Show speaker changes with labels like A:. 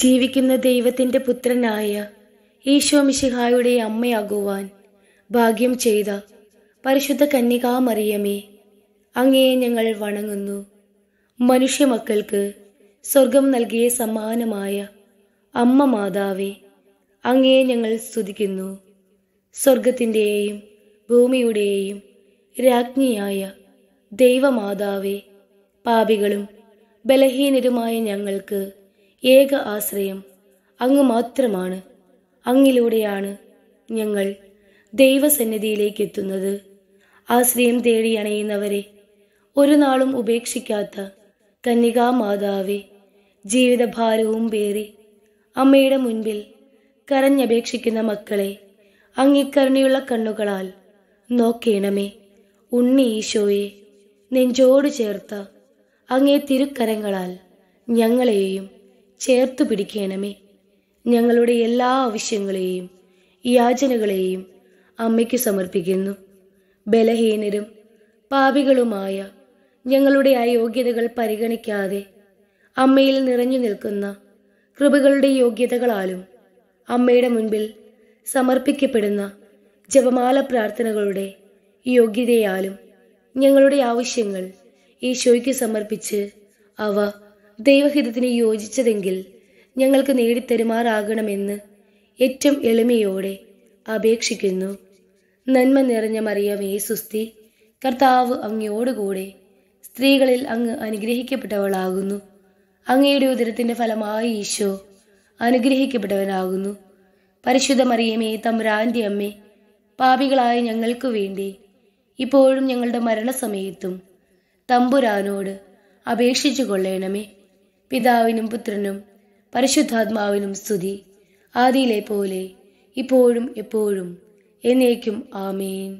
A: ജീവിക്കുന്ന ദൈവത്തിൻ്റെ പുത്രനായ ഈശോ മിശിഹായുടെ അമ്മയാകുവാൻ ഭാഗ്യം ചെയ്ത പരിശുദ്ധ കന്യകാമറിയമേ അങ്ങയെ ഞങ്ങൾ വണങ്ങുന്നു മനുഷ്യമക്കൾക്ക് സ്വർഗം നൽകിയ സമ്മാനമായ അമ്മ മാതാവേ അങ്ങയെ ഞങ്ങൾ സ്തുതിക്കുന്നു സ്വർഗത്തിൻ്റെയും ഭൂമിയുടെയും രാജ്ഞിയായ ദൈവമാതാവേ പാപികളും ബലഹീനരുമായ ഞങ്ങൾക്ക് ഏക ആശ്രയം അങ്ങ് മാത്രമാണ് അങ്ങിലൂടെയാണ് ഞങ്ങൾ ദൈവസന്നിധിയിലേക്ക് എത്തുന്നത് ആശ്രയം തേടി അണയുന്നവരെ ഒരു നാളും ഉപേക്ഷിക്കാത്ത മാതാവേ ജീവിതഭാരവും പേറി അമ്മയുടെ മുൻപിൽ കരഞ്ഞപേക്ഷിക്കുന്ന മക്കളെ അങ്ങിക്കരുണയുള്ള കണ്ണുകളാൽ നോക്കേണമേ ഉണ്ണി ഈശോയെ നെഞ്ചോട് ചേർത്ത അങ്ങേ തിരുക്കരങ്ങളാൽ ഞങ്ങളെയും ചേർത്തു പിടിക്കണമേ ഞങ്ങളുടെ എല്ലാ ആവശ്യങ്ങളെയും യാചനകളെയും അമ്മയ്ക്ക് സമർപ്പിക്കുന്നു ബലഹീനരും പാപികളുമായ ഞങ്ങളുടെ അയോഗ്യതകൾ പരിഗണിക്കാതെ അമ്മയിൽ നിറഞ്ഞു നിൽക്കുന്ന കൃപകളുടെ യോഗ്യതകളാലും അമ്മയുടെ മുൻപിൽ സമർപ്പിക്കപ്പെടുന്ന ജപമാല പ്രാർത്ഥനകളുടെ യോഗ്യതയാലും ഞങ്ങളുടെ ആവശ്യങ്ങൾ ഈശോയ്ക്ക് സമർപ്പിച്ച് അവ ദൈവഹിതത്തിന് യോജിച്ചതെങ്കിൽ ഞങ്ങൾക്ക് നേടിത്തരുമാറാകണമെന്ന് ഏറ്റവും എളിമയോടെ അപേക്ഷിക്കുന്നു നന്മ നിറഞ്ഞ മറിയമേ സുസ്തി കർത്താവ് അങ്ങയോടുകൂടെ സ്ത്രീകളിൽ അങ്ങ് അനുഗ്രഹിക്കപ്പെട്ടവളാകുന്നു അങ്ങയുടെ ഉദരത്തിന്റെ ഫലമായി ഈശോ അനുഗ്രഹിക്കപ്പെട്ടവനാകുന്നു പരിശുദ്ധ മറിയമേ തമ്പുരാന്റെ അമ്മേ പാപികളായ ഞങ്ങൾക്കു വേണ്ടി ഇപ്പോഴും ഞങ്ങളുടെ മരണസമയത്തും തമ്പുരാനോട് അപേക്ഷിച്ചു കൊള്ളേണമേ പിതാവിനും പുത്രനും പരിശുദ്ധാത്മാവിനും സ്തുതി ആദിയിലെ പോലെ ഇപ്പോഴും എപ്പോഴും എന്നേക്കും ആമേൻ